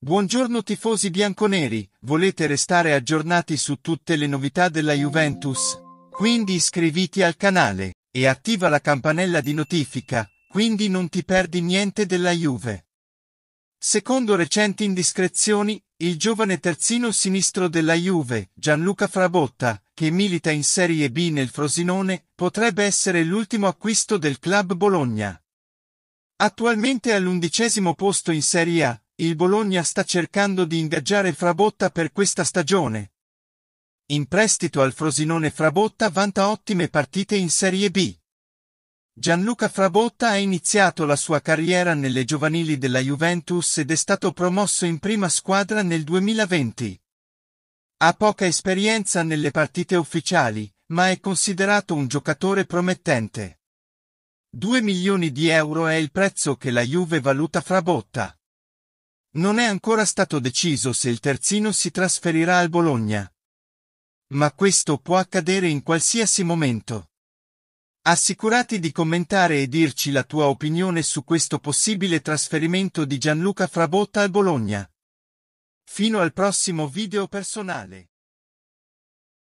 Buongiorno tifosi bianconeri, volete restare aggiornati su tutte le novità della Juventus? Quindi iscriviti al canale e attiva la campanella di notifica, quindi non ti perdi niente della Juve. Secondo recenti indiscrezioni, il giovane terzino sinistro della Juve, Gianluca Frabotta, che milita in Serie B nel Frosinone, potrebbe essere l'ultimo acquisto del club Bologna. Attualmente all'undicesimo posto in Serie A, il Bologna sta cercando di ingaggiare Frabotta per questa stagione. In prestito al Frosinone Frabotta vanta ottime partite in Serie B. Gianluca Frabotta ha iniziato la sua carriera nelle giovanili della Juventus ed è stato promosso in prima squadra nel 2020. Ha poca esperienza nelle partite ufficiali, ma è considerato un giocatore promettente. 2 milioni di euro è il prezzo che la Juve valuta Frabotta. Non è ancora stato deciso se il terzino si trasferirà al Bologna. Ma questo può accadere in qualsiasi momento. Assicurati di commentare e dirci la tua opinione su questo possibile trasferimento di Gianluca Frabotta al Bologna. Fino al prossimo video personale.